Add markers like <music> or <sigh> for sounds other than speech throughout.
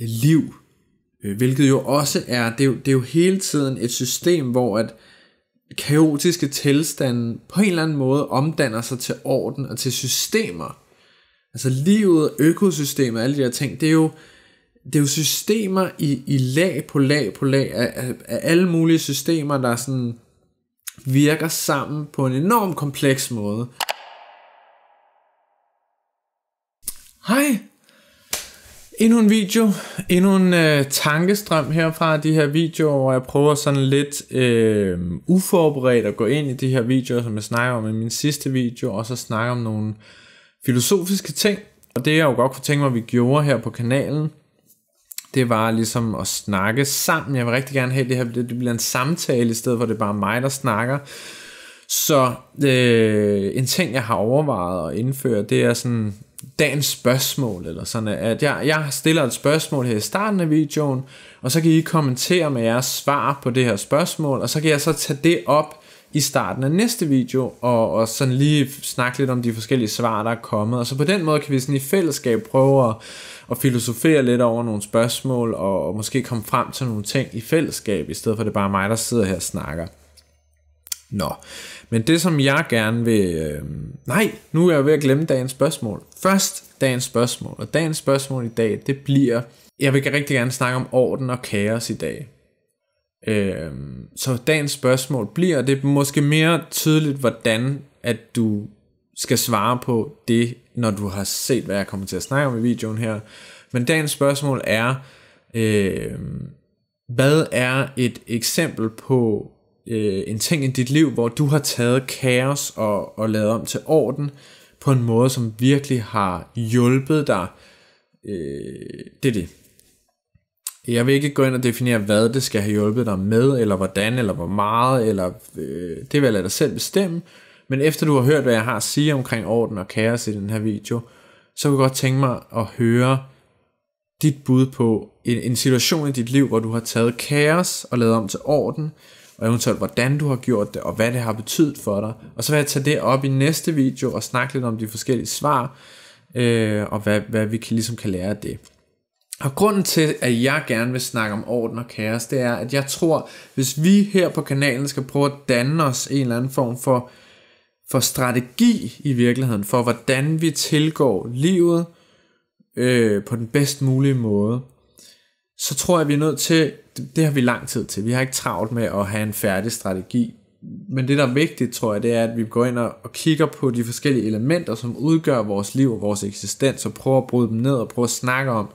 Øh, liv, øh, hvilket jo også er, det er jo, det er jo hele tiden et system, hvor at kaotiske tilstande på en eller anden måde omdanner sig til orden og til systemer. Altså livet, økosystemet, alle de her ting, det er jo, det er jo systemer i, i lag på lag på lag af, af, af alle mulige systemer, der sådan virker sammen på en enorm kompleks måde. Hej, Endnu en video, endnu en øh, tankestrøm herfra de her videoer, hvor jeg prøver sådan lidt øh, uforberedt at gå ind i de her videoer, som jeg snakker om i min sidste video, og så snakke om nogle filosofiske ting. Og det jeg jo godt kunne tænke mig, at vi gjorde her på kanalen, det var ligesom at snakke sammen. Jeg vil rigtig gerne have det her, det bliver en samtale, i stedet for det er bare mig, der snakker. Så øh, en ting, jeg har overvejet at indføre, det er sådan dagens spørgsmål, eller sådan, at jeg, jeg stiller et spørgsmål her i starten af videoen, og så kan I kommentere med jeres svar på det her spørgsmål, og så kan jeg så tage det op i starten af næste video, og, og sådan lige snakke lidt om de forskellige svar, der er kommet, og så på den måde kan vi sådan i fællesskab prøve at, at filosofere lidt over nogle spørgsmål, og, og måske komme frem til nogle ting i fællesskab, i stedet for det bare mig, der sidder her og snakker. Nå, men det, som jeg gerne vil... Øh, nej, nu er jeg ved at glemme dagens spørgsmål. Først dagens spørgsmål. Og dagens spørgsmål i dag, det bliver... Jeg vil rigtig gerne snakke om orden og kaos i dag. Øh, så dagens spørgsmål bliver, det er måske mere tydeligt, hvordan at du skal svare på det, når du har set, hvad jeg kommer til at snakke om i videoen her. Men dagens spørgsmål er, øh, hvad er et eksempel på øh, en ting i dit liv, hvor du har taget kaos og, og lavet om til orden på en måde, som virkelig har hjulpet dig. Øh, det er det. Jeg vil ikke gå ind og definere, hvad det skal have hjulpet dig med, eller hvordan, eller hvor meget, eller øh, det vil jeg lade dig selv bestemme. Men efter du har hørt, hvad jeg har at sige omkring orden og kaos i den her video, så kunne jeg godt tænke mig at høre dit bud på en, en situation i dit liv, hvor du har taget kaos og lavet om til orden, og eventuelt hvordan du har gjort det, og hvad det har betydet for dig. Og så vil jeg tage det op i næste video og snakke lidt om de forskellige svar, øh, og hvad, hvad vi kan, ligesom kan lære af det. Og grunden til, at jeg gerne vil snakke om orden og kaos, det er, at jeg tror, hvis vi her på kanalen skal prøve at danne os en eller anden form for, for strategi i virkeligheden, for hvordan vi tilgår livet øh, på den bedst mulige måde, så tror jeg, vi er nødt til det, har vi lang tid til. Vi har ikke travlt med at have en færdig strategi. Men det, der er vigtigt, tror jeg, det er, at vi går ind og, og kigger på de forskellige elementer, som udgør vores liv og vores eksistens, og prøver at bryde dem ned og prøver at snakke om,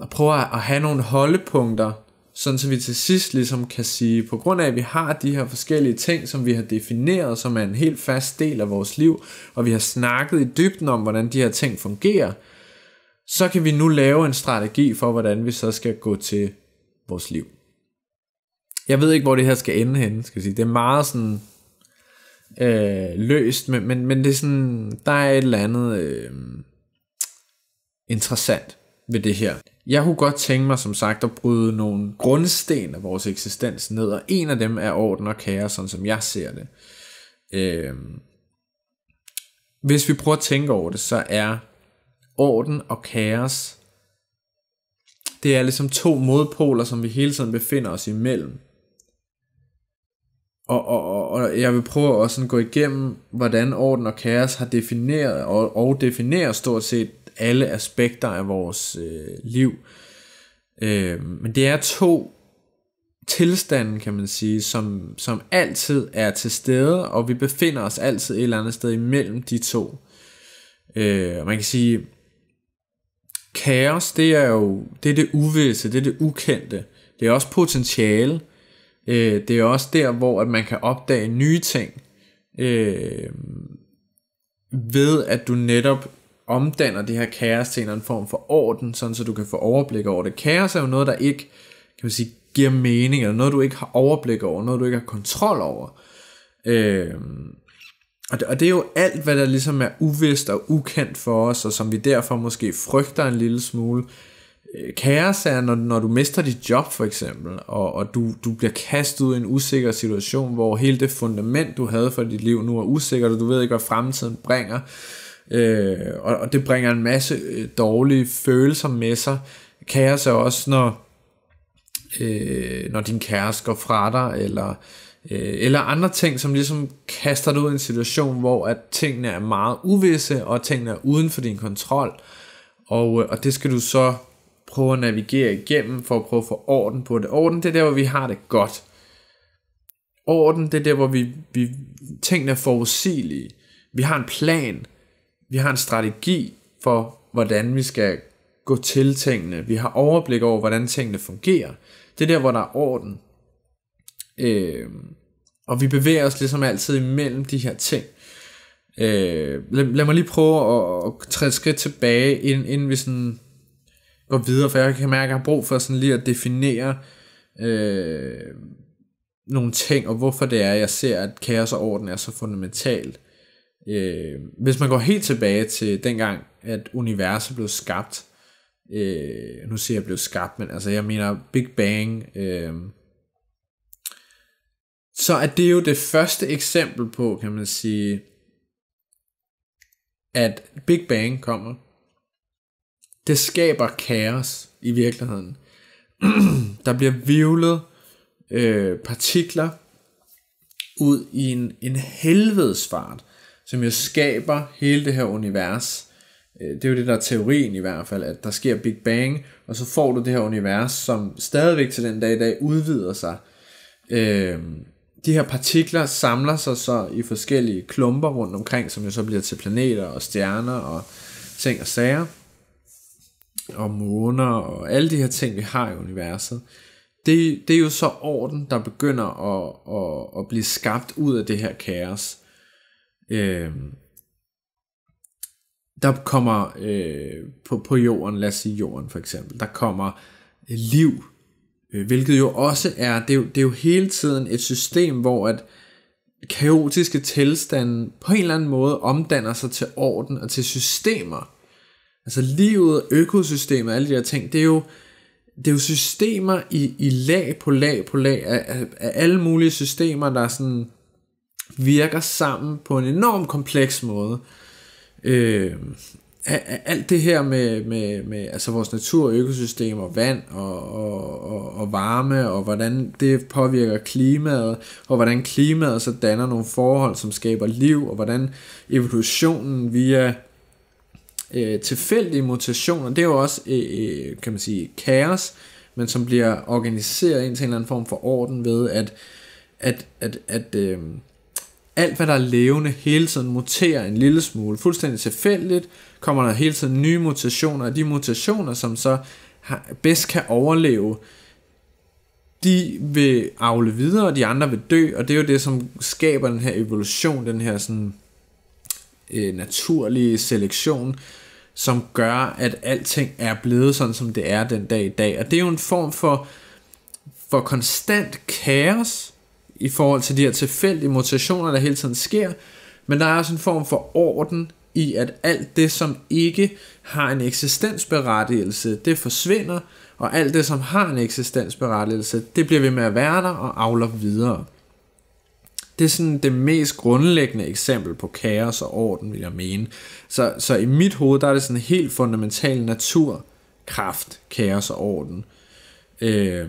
og prøver at have nogle holdepunkter, sådan så vi til sidst ligesom kan sige, på grund af at vi har de her forskellige ting, som vi har defineret, som er en helt fast del af vores liv, og vi har snakket i dybden om, hvordan de her ting fungerer, så kan vi nu lave en strategi for, hvordan vi så skal gå til vores liv. Jeg ved ikke, hvor det her skal ende henne, skal jeg sige. Det er meget sådan øh, løst, men, men, men det er sådan, der er et eller andet øh, interessant ved det her. Jeg kunne godt tænke mig, som sagt, at bryde nogle grundsten af vores eksistens ned, og en af dem er orden og kære, sådan som jeg ser det. Øh, hvis vi prøver at tænke over det, så er orden og kaos det er ligesom to modpoler, som vi hele tiden befinder os imellem. Og, og, og, jeg vil prøve at sådan gå igennem, hvordan orden og kaos har defineret og, og definerer stort set alle aspekter af vores øh, liv. Øh, men det er to tilstanden, kan man sige, som, som altid er til stede, og vi befinder os altid et eller andet sted imellem de to. Øh, man kan sige, Kaos, det er jo det, er det uvisse, det er det ukendte. Det er også potentiale. Øh, det er også der, hvor at man kan opdage nye ting. Øh, ved at du netop omdanner det her kaos til en eller anden form for orden, sådan så du kan få overblik over det. Kaos er jo noget, der ikke kan man sige, giver mening, eller noget, du ikke har overblik over, noget, du ikke har kontrol over. Øh, og det, og det er jo alt, hvad der ligesom er uvist og ukendt for os, og som vi derfor måske frygter en lille smule. Øh, kaos er, når, når du mister dit job for eksempel, og, og du, du bliver kastet ud i en usikker situation, hvor hele det fundament, du havde for dit liv nu er usikkert, og du ved ikke, hvad fremtiden bringer. Øh, og, og det bringer en masse øh, dårlige følelser med sig. Kaos er også, når, øh, når din kæreste går fra dig, eller Øh, eller andre ting, som ligesom kaster dig ud i en situation, hvor at tingene er meget uvisse, og tingene er uden for din kontrol, og, øh, og det skal du så prøve at navigere igennem, for at prøve at få orden på det. Orden, det er der, hvor vi har det godt. Orden, det er der, hvor vi, vi tingene er forudsigelige. Vi har en plan, vi har en strategi for, hvordan vi skal gå til tingene. Vi har overblik over, hvordan tingene fungerer. Det er der, hvor der er orden. Øh, og vi bevæger os ligesom altid imellem de her ting. Øh, lad, lad mig lige prøve at, at træde et skridt tilbage, inden, inden vi sådan går videre, for jeg kan mærke, at jeg har brug for sådan lige at definere øh, nogle ting, og hvorfor det er, at jeg ser, at kaos og orden er så fundamentalt. Øh, hvis man går helt tilbage til dengang, at universet blev skabt, øh, nu siger jeg blev skabt, men altså jeg mener Big Bang, øh, så er det jo det første eksempel på, kan man sige, at Big Bang kommer. Det skaber kaos i virkeligheden. <clears throat> der bliver vivlet øh, partikler ud i en, en helvedes fart, som jo skaber hele det her univers. Øh, det er jo det, der er teorien i hvert fald, at der sker Big Bang, og så får du det her univers, som stadigvæk til den dag i dag udvider sig. Øh, de her partikler samler sig så i forskellige klumper rundt omkring, som jo så bliver til planeter og stjerner og ting og sager, og måner og alle de her ting, vi har i universet. Det, det er jo så orden, der begynder at, at, at blive skabt ud af det her kaos. Øh, der kommer øh, på, på jorden, lad os sige jorden for eksempel, der kommer liv Øh, hvilket jo også er, det er jo, det er jo hele tiden et system, hvor at kaotiske tilstande på en eller anden måde omdanner sig til orden og til systemer. Altså livet, økosystemet alle de her ting, det er jo, det er jo systemer i, i lag på lag på lag af, af, af alle mulige systemer, der sådan virker sammen på en enorm kompleks måde. Øh, alt det her med, med, med altså vores natur økosystem og vand og, og, og, og varme og hvordan det påvirker klimaet og hvordan klimaet så danner nogle forhold, som skaber liv og hvordan evolutionen via øh, tilfældige mutationer, det er jo også, øh, øh kan man sige, kaos, men som bliver organiseret ind til en eller anden form for orden ved, at, at, at, at øh, alt hvad der er levende hele tiden muterer en lille smule. Fuldstændig tilfældigt kommer der hele tiden nye mutationer, og de mutationer, som så bedst kan overleve, de vil afle videre, og de andre vil dø, og det er jo det, som skaber den her evolution, den her sådan øh, naturlige selektion, som gør, at alting er blevet sådan, som det er den dag i dag. Og det er jo en form for, for konstant kaos, i forhold til de her tilfældige mutationer, der hele tiden sker, men der er også en form for orden i, at alt det, som ikke har en eksistensberettigelse, det forsvinder, og alt det, som har en eksistensberettigelse, det bliver ved med at være der og avler videre. Det er sådan det mest grundlæggende eksempel på kaos og orden, vil jeg mene. Så, så i mit hoved, der er det sådan en helt fundamental naturkraft, kaos og orden. Øh,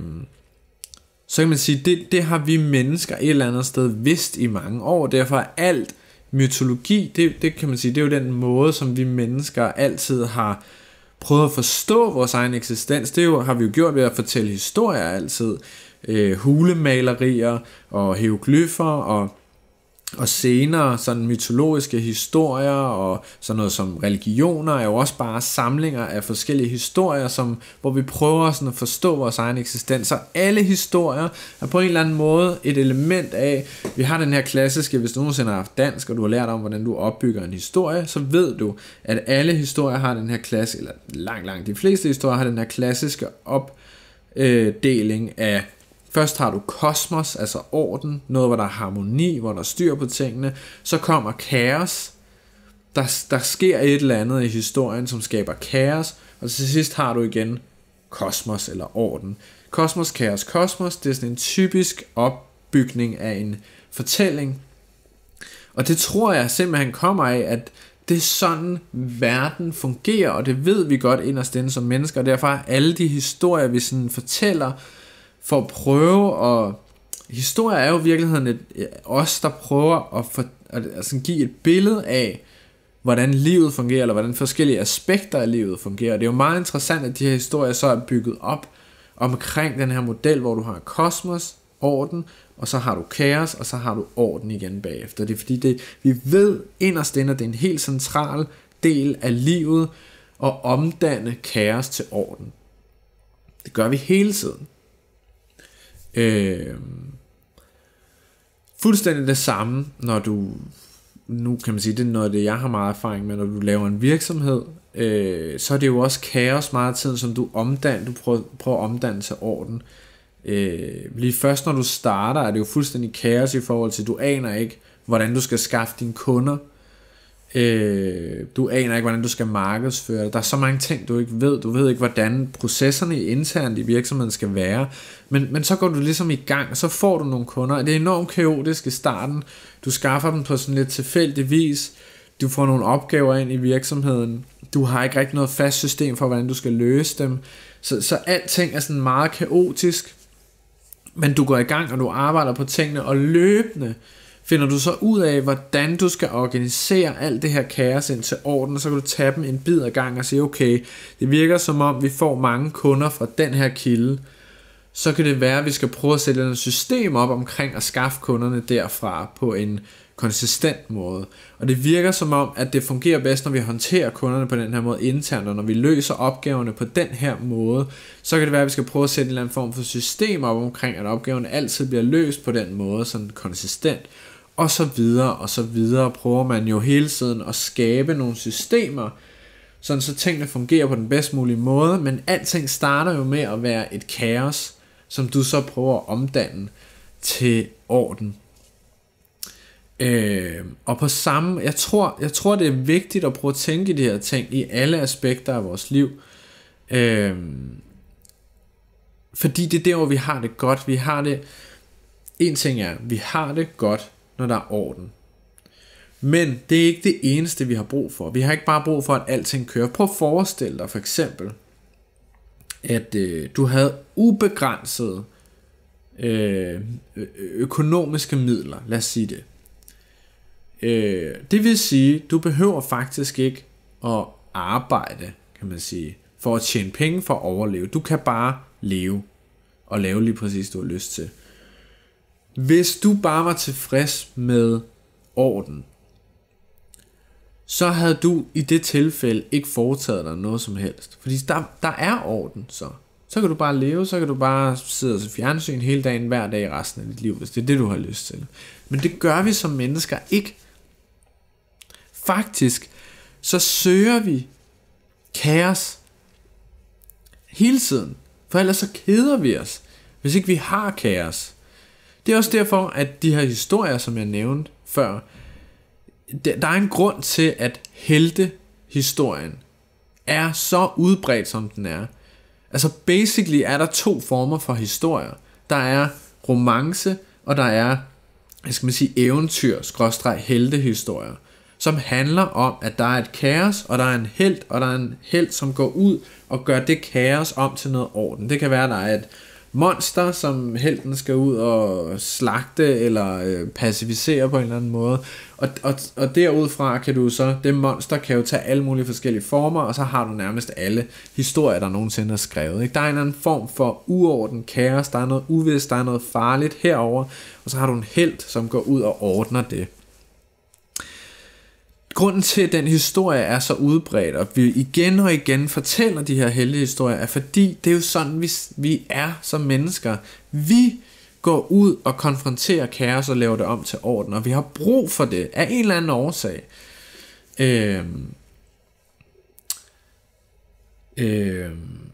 så kan man sige, det, det har vi mennesker et eller andet sted vidst i mange år, derfor er alt mytologi, det, det kan man sige, det er jo den måde, som vi mennesker altid har prøvet at forstå vores egen eksistens. Det jo, har vi jo gjort ved at fortælle historier altid, øh, hulemalerier og hieroglyffer og og senere sådan mytologiske historier og sådan noget som religioner er jo også bare samlinger af forskellige historier, som, hvor vi prøver sådan at forstå vores egen eksistens. Så alle historier er på en eller anden måde et element af, vi har den her klassiske, hvis du nogensinde har haft dansk, og du har lært om, hvordan du opbygger en historie, så ved du, at alle historier har den her klassiske, eller langt, langt de fleste historier har den her klassiske opdeling af Først har du kosmos, altså orden, noget hvor der er harmoni, hvor der er styr på tingene. Så kommer kaos, der, der sker et eller andet i historien, som skaber kaos, og til sidst har du igen kosmos eller orden. Kosmos, kaos, kosmos, det er sådan en typisk opbygning af en fortælling. Og det tror jeg simpelthen kommer af, at det er sådan, verden fungerer, og det ved vi godt inderst inde som mennesker, og derfor er alle de historier, vi sådan fortæller, øh, for at prøve at... Historie er jo i virkeligheden et, os, der prøver at, for, at, at sådan give et billede af, hvordan livet fungerer, eller hvordan forskellige aspekter af livet fungerer. Det er jo meget interessant, at de her historier så er bygget op omkring den her model, hvor du har kosmos, orden, og så har du kaos, og så har du orden igen bagefter. Det er fordi, det, vi ved inderst inde, at det er en helt central del af livet at omdanne kaos til orden. Det gør vi hele tiden. Øh, fuldstændig det samme, når du, nu kan man sige, det er noget af det, jeg har meget erfaring med, når du laver en virksomhed, øh, så er det jo også kaos meget af tiden, som du omdanner, du prøver, prøver at omdanne til orden. Øh, lige først når du starter, er det jo fuldstændig kaos i forhold til, du aner ikke, hvordan du skal skaffe dine kunder, Øh, du aner ikke, hvordan du skal markedsføre det. Der er så mange ting, du ikke ved. Du ved ikke, hvordan processerne internt i virksomheden skal være. Men, men så går du ligesom i gang, og så får du nogle kunder. Det er enormt kaotisk i starten. Du skaffer dem på sådan lidt tilfældig vis. Du får nogle opgaver ind i virksomheden. Du har ikke rigtig noget fast system for, hvordan du skal løse dem. Så, så alting er sådan meget kaotisk. Men du går i gang, og du arbejder på tingene, og løbende finder du så ud af, hvordan du skal organisere alt det her kaos ind til orden, så kan du tage dem en bid ad gang og sige, okay, det virker som om, vi får mange kunder fra den her kilde, så kan det være, at vi skal prøve at sætte et system op omkring at skaffe kunderne derfra på en konsistent måde. Og det virker som om, at det fungerer bedst, når vi håndterer kunderne på den her måde internt, og når vi løser opgaverne på den her måde, så kan det være, at vi skal prøve at sætte en eller anden form for system op omkring, at opgaven altid bliver løst på den måde, sådan konsistent og så videre, og så videre, prøver man jo hele tiden at skabe nogle systemer, sådan så tingene fungerer på den bedst mulige måde, men alting starter jo med at være et kaos, som du så prøver at omdanne til orden. Øh, og på samme, jeg tror, jeg tror det er vigtigt at prøve at tænke de her ting i alle aspekter af vores liv. Øh, fordi det er der, hvor vi har det godt. Vi har det, en ting er, vi har det godt, når der er orden. Men det er ikke det eneste, vi har brug for. Vi har ikke bare brug for, at alting kører. Prøv at forestille dig for eksempel, at øh, du havde ubegrænsede øh, økonomiske midler, lad os sige det. Øh, det vil sige, du behøver faktisk ikke at arbejde, kan man sige, for at tjene penge for at overleve. Du kan bare leve og lave lige præcis, du har lyst til. Hvis du bare var tilfreds med orden, så havde du i det tilfælde ikke foretaget dig noget som helst. Fordi der, der er orden så. Så kan du bare leve, så kan du bare sidde og se fjernsyn hele dagen, hver dag i resten af dit liv, hvis det er det, du har lyst til. Men det gør vi som mennesker ikke. Faktisk, så søger vi kaos hele tiden. For ellers så keder vi os, hvis ikke vi har kaos. Det er også derfor, at de her historier, som jeg nævnte før, der, der er en grund til, at heltehistorien er så udbredt, som den er. Altså basically er der to former for historier. Der er romance, og der er, hvad skal man sige, eventyr, skråstreg, heltehistorier, som handler om, at der er et kaos, og der er en held, og der er en held, som går ud og gør det kaos om til noget orden. Det kan være, at der er et monster, som helten skal ud og slagte eller øh, pacificere på en eller anden måde. Og, og, og derudfra kan du så, det monster kan jo tage alle mulige forskellige former, og så har du nærmest alle historier, der nogensinde er skrevet. Ikke? Der er en eller anden form for uorden, kaos, der er noget uvist, der er noget farligt herover, og så har du en helt, som går ud og ordner det grunden til, at den historie er så udbredt, og vi igen og igen fortæller de her heldige historier, er fordi, det er jo sådan, vi, vi er som mennesker. Vi går ud og konfronterer kaos og laver det om til orden, og vi har brug for det, af en eller anden årsag. Øhm, øhm,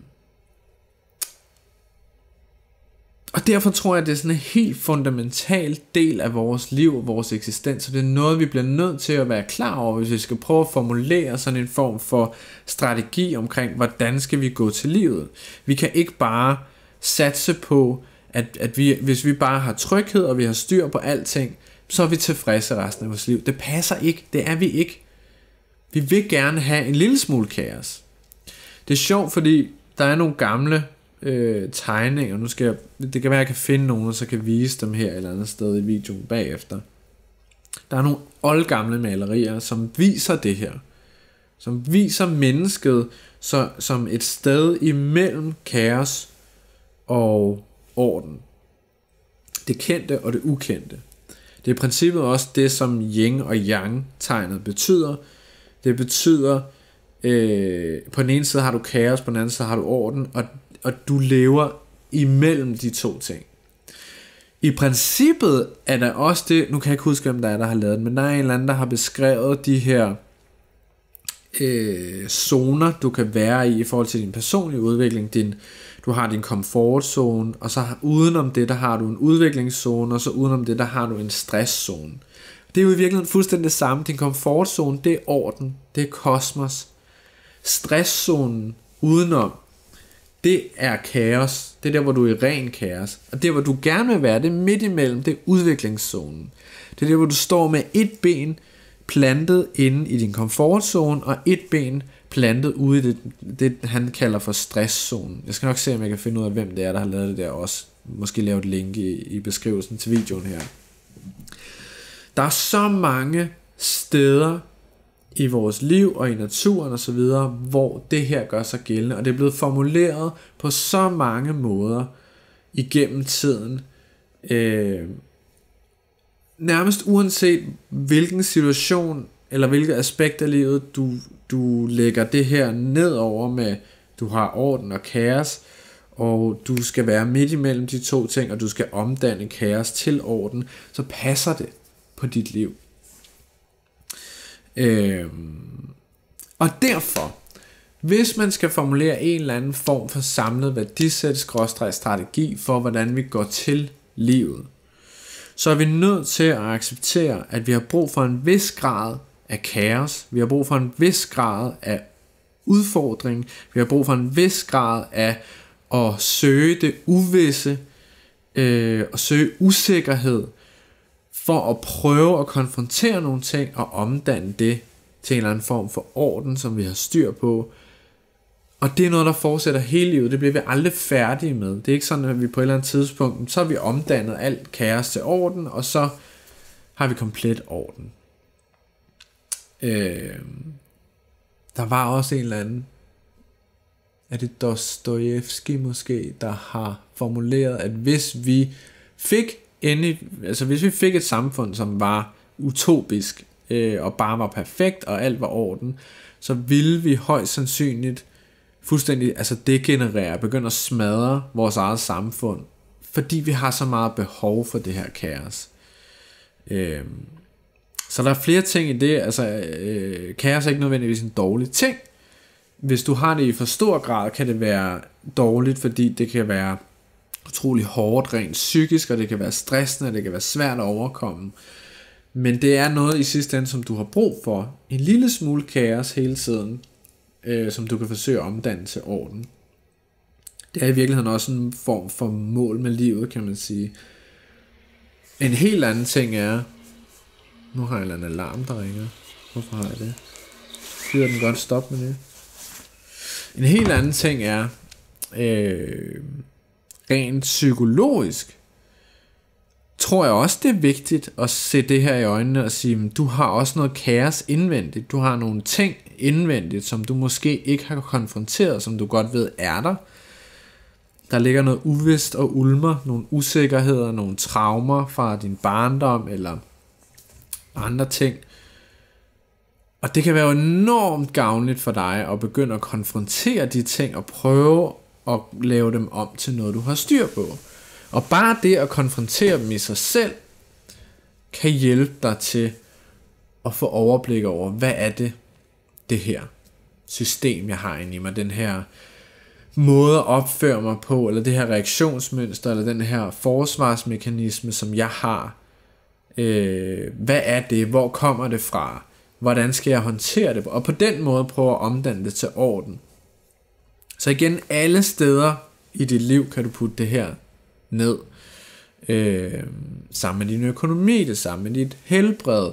Og derfor tror jeg, at det er sådan en helt fundamental del af vores liv og vores eksistens, og det er noget, vi bliver nødt til at være klar over, hvis vi skal prøve at formulere sådan en form for strategi omkring, hvordan skal vi gå til livet. Vi kan ikke bare satse på, at, at vi, hvis vi bare har tryghed, og vi har styr på alting, så er vi tilfredse resten af vores liv. Det passer ikke. Det er vi ikke. Vi vil gerne have en lille smule kaos. Det er sjovt, fordi der er nogle gamle øh, tegninger. Nu skal jeg, det kan være, at jeg kan finde nogen, og så kan vise dem her et eller andet sted i videoen bagefter. Der er nogle oldgamle malerier, som viser det her. Som viser mennesket så, som et sted imellem kaos og orden. Det kendte og det ukendte. Det er i princippet også det, som yin og yang tegnet betyder. Det betyder, øh, på den ene side har du kaos, på den anden side har du orden, og og du lever imellem de to ting. I princippet er der også det, nu kan jeg ikke huske, hvem der er, der har lavet det, men der er en eller anden, der har beskrevet de her øh, zoner, du kan være i i forhold til din personlige udvikling. Din, du har din komfortzone, og så udenom det, der har du en udviklingszone, og så udenom det, der har du en stresszone. Det er jo i virkeligheden fuldstændig det samme. Din komfortzone, det er orden, det er kosmos. Stresszonen udenom, det er kaos. Det er der, hvor du er i ren kaos. Og det, hvor du gerne vil være, det er midt imellem, det er udviklingszonen. Det er der, hvor du står med et ben plantet inde i din komfortzone, og et ben plantet ude i det, det han kalder for stresszonen. Jeg skal nok se, om jeg kan finde ud af, hvem det er, der har lavet det der også. Måske lave et link i, i beskrivelsen til videoen her. Der er så mange steder, i vores liv og i naturen osv., hvor det her gør sig gældende. Og det er blevet formuleret på så mange måder igennem tiden. Øh, nærmest uanset hvilken situation eller hvilket aspekt af livet du, du lægger det her ned over med, du har orden og kaos, og du skal være midt imellem de to ting, og du skal omdanne kaos til orden, så passer det på dit liv. Øh, og derfor, hvis man skal formulere en eller anden form for samlet værdisæt-strategi for, hvordan vi går til livet, så er vi nødt til at acceptere, at vi har brug for en vis grad af kaos, vi har brug for en vis grad af udfordring, vi har brug for en vis grad af at søge det uvisse, øh, at søge usikkerhed, for at prøve at konfrontere nogle ting og omdanne det til en eller anden form for orden, som vi har styr på. Og det er noget, der fortsætter hele livet. Det bliver vi aldrig færdige med. Det er ikke sådan, at vi på et eller andet tidspunkt, så har vi omdannet alt kaos til orden, og så har vi komplet orden. Øh, der var også en eller anden, er det Dostojevski måske, der har formuleret, at hvis vi fik endelig, altså hvis vi fik et samfund, som var utopisk, øh, og bare var perfekt, og alt var orden, så ville vi højst sandsynligt fuldstændig altså degenerere, begynde at smadre vores eget samfund, fordi vi har så meget behov for det her kaos. Øh, så der er flere ting i det, altså øh, kaos er ikke nødvendigvis en dårlig ting. Hvis du har det i for stor grad, kan det være dårligt, fordi det kan være utrolig hårdt rent psykisk, og det kan være stressende, og det kan være svært at overkomme. Men det er noget i sidste ende, som du har brug for. En lille smule kaos hele tiden, øh, som du kan forsøge at omdanne til orden. Det er i virkeligheden også en form for mål med livet, kan man sige. En helt anden ting er... Nu har jeg en alarm, der ringer. Hvorfor har jeg det? Fyder den godt stoppe med det? En helt anden ting er... Øh, rent psykologisk, tror jeg også, det er vigtigt at se det her i øjnene og sige, du har også noget kaos indvendigt. Du har nogle ting indvendigt, som du måske ikke har konfronteret, som du godt ved er der. Der ligger noget uvist og ulmer, nogle usikkerheder, nogle traumer fra din barndom eller andre ting. Og det kan være enormt gavnligt for dig at begynde at konfrontere de ting og prøve og lave dem om til noget, du har styr på. Og bare det at konfrontere dem i sig selv, kan hjælpe dig til at få overblik over, hvad er det, det her system, jeg har inde i mig, den her måde at opføre mig på, eller det her reaktionsmønster, eller den her forsvarsmekanisme, som jeg har. Øh, hvad er det? Hvor kommer det fra? Hvordan skal jeg håndtere det? Og på den måde prøve at omdanne det til orden. Så igen, alle steder i dit liv kan du putte det her ned. Øh, sammen med din økonomi, det sammen med dit helbred,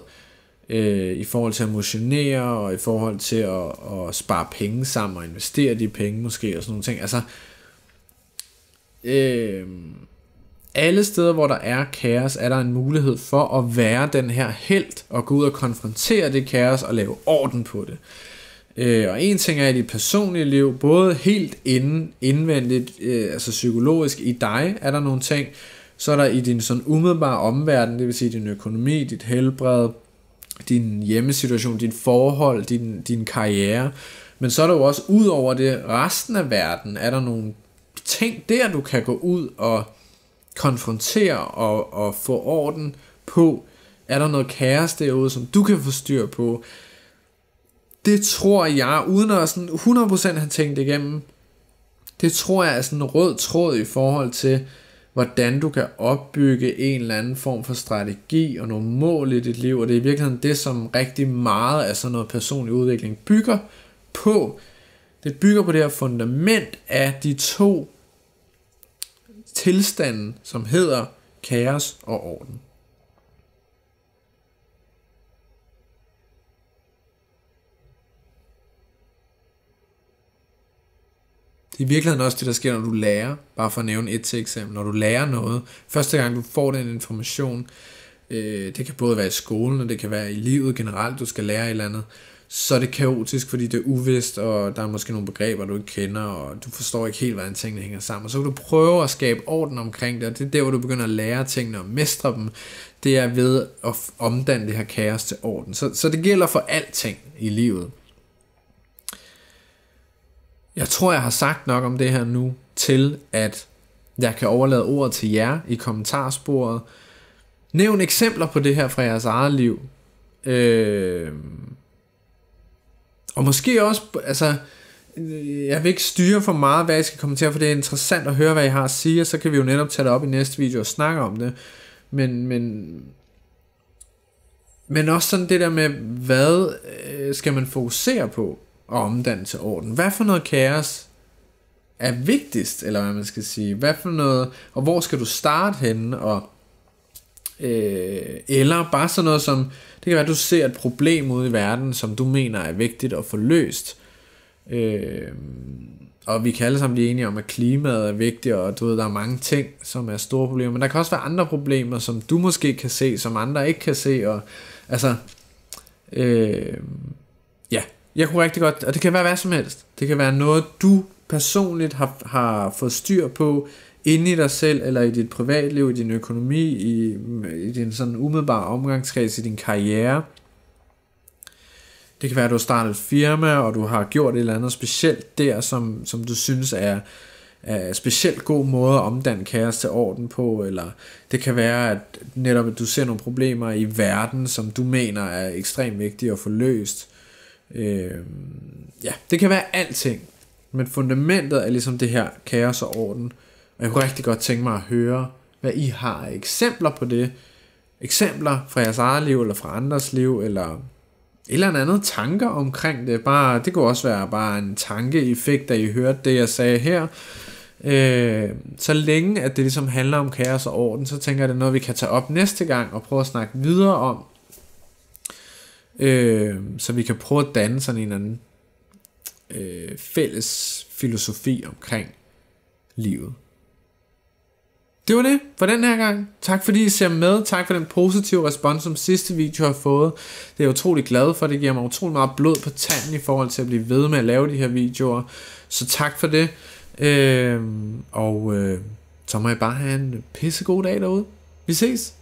øh, i forhold til at motionere, og i forhold til at, at spare penge sammen og investere de penge måske, og sådan nogle ting. Altså, øh, alle steder, hvor der er kaos, er der en mulighed for at være den her held, og gå ud og konfrontere det kaos og lave orden på det. Øh, og en ting er i dit personlige liv, både helt inden, indvendigt, øh, altså psykologisk i dig, er der nogle ting, så er der i din sådan umiddelbare omverden, det vil sige din økonomi, dit helbred, din hjemmesituation, din forhold, din, din karriere. Men så er der jo også ud over det, resten af verden, er der nogle ting der, du kan gå ud og konfrontere og, og få orden på. Er der noget kaos derude, som du kan få styr på? det tror jeg, uden at sådan 100% have tænkt igennem, det tror jeg er sådan en rød tråd i forhold til, hvordan du kan opbygge en eller anden form for strategi og nogle mål i dit liv, og det er i virkeligheden det, som rigtig meget af sådan noget personlig udvikling bygger på. Det bygger på det her fundament af de to tilstanden, som hedder kaos og orden. Det er i virkeligheden også det, der sker, når du lærer, bare for at nævne et til eksempel, når du lærer noget, første gang du får den information, øh, det kan både være i skolen, og det kan være i livet generelt, du skal lære et eller andet, så er det kaotisk, fordi det er uvist, og der er måske nogle begreber, du ikke kender, og du forstår ikke helt, hvordan tingene hænger sammen. Og så kan du prøve at skabe orden omkring det, og det er der, hvor du begynder at lære tingene og mestre dem. Det er ved at omdanne det her kaos til orden. Så, så det gælder for alting i livet. Jeg tror, jeg har sagt nok om det her nu, til at jeg kan overlade ordet til jer i kommentarsporet. Nævn eksempler på det her fra jeres eget liv. Øh, og måske også, altså, jeg vil ikke styre for meget, hvad jeg skal kommentere, for det er interessant at høre, hvad I har at sige, og så kan vi jo netop tage det op i næste video og snakke om det. Men, men, men også sådan det der med, hvad øh, skal man fokusere på? og omdanne til orden. Hvad for noget kaos er vigtigst, eller hvad man skal sige? Hvad for noget, og hvor skal du starte henne? Og, øh, eller bare sådan noget som, det kan være, at du ser et problem ude i verden, som du mener er vigtigt at få løst. Øh, og vi kan alle sammen blive enige om, at klimaet er vigtigt, og du ved, der er mange ting, som er store problemer, men der kan også være andre problemer, som du måske kan se, som andre ikke kan se, og altså, øh, ja, jeg kunne rigtig godt, og det kan være hvad som helst. Det kan være noget, du personligt har, har fået styr på inde i dig selv, eller i dit privatliv, i din økonomi, i, i din sådan umiddelbare omgangskreds, i din karriere. Det kan være, at du har startet et firma, og du har gjort et eller andet specielt der, som, som du synes er, er specielt god måde at omdanne kaos til orden på, eller det kan være, at netop at du ser nogle problemer i verden, som du mener er ekstremt vigtige at få løst. Øh, ja, det kan være alting. Men fundamentet er ligesom det her kaos og orden. Og jeg kunne rigtig godt tænke mig at høre, hvad I har af eksempler på det. Eksempler fra jeres eget liv, eller fra andres liv, eller et eller andet tanker omkring det. Bare, det kunne også være bare en tanke, I fik, da I hørte det, jeg sagde her. Øh, så længe at det ligesom handler om kaos og orden, så tænker jeg, det er noget, vi kan tage op næste gang og prøve at snakke videre om. Øh, så vi kan prøve at danne sådan en eller anden øh, fælles filosofi omkring livet. Det var det for den her gang. Tak fordi I ser med. Tak for den positive respons, som sidste video har fået. Det er jeg utrolig glad for. Det giver mig utrolig meget blod på tanden i forhold til at blive ved med at lave de her videoer. Så tak for det. Øh, og øh, så må jeg bare have en pissegod dag derude. Vi ses!